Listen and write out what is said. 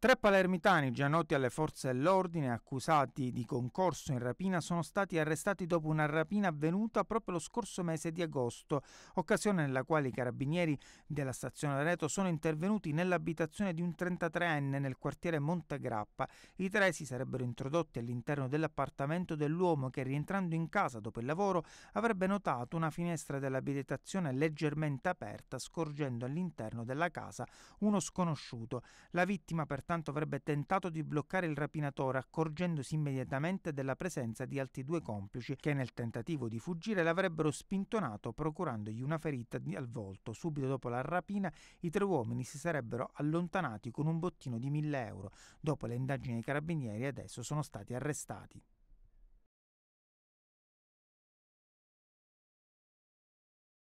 Tre palermitani già noti alle forze dell'ordine accusati di concorso in rapina sono stati arrestati dopo una rapina avvenuta proprio lo scorso mese di agosto, occasione nella quale i carabinieri della stazione Reto sono intervenuti nell'abitazione di un 33enne nel quartiere Montegrappa. I tre si sarebbero introdotti all'interno dell'appartamento dell'uomo che rientrando in casa dopo il lavoro avrebbe notato una finestra dell'abitazione leggermente aperta scorgendo all'interno della casa uno sconosciuto. La vittima per pertanto avrebbe tentato di bloccare il rapinatore accorgendosi immediatamente della presenza di altri due complici che nel tentativo di fuggire l'avrebbero spintonato procurandogli una ferita al volto. Subito dopo la rapina i tre uomini si sarebbero allontanati con un bottino di 1000 euro. Dopo le indagini ai carabinieri adesso sono stati arrestati.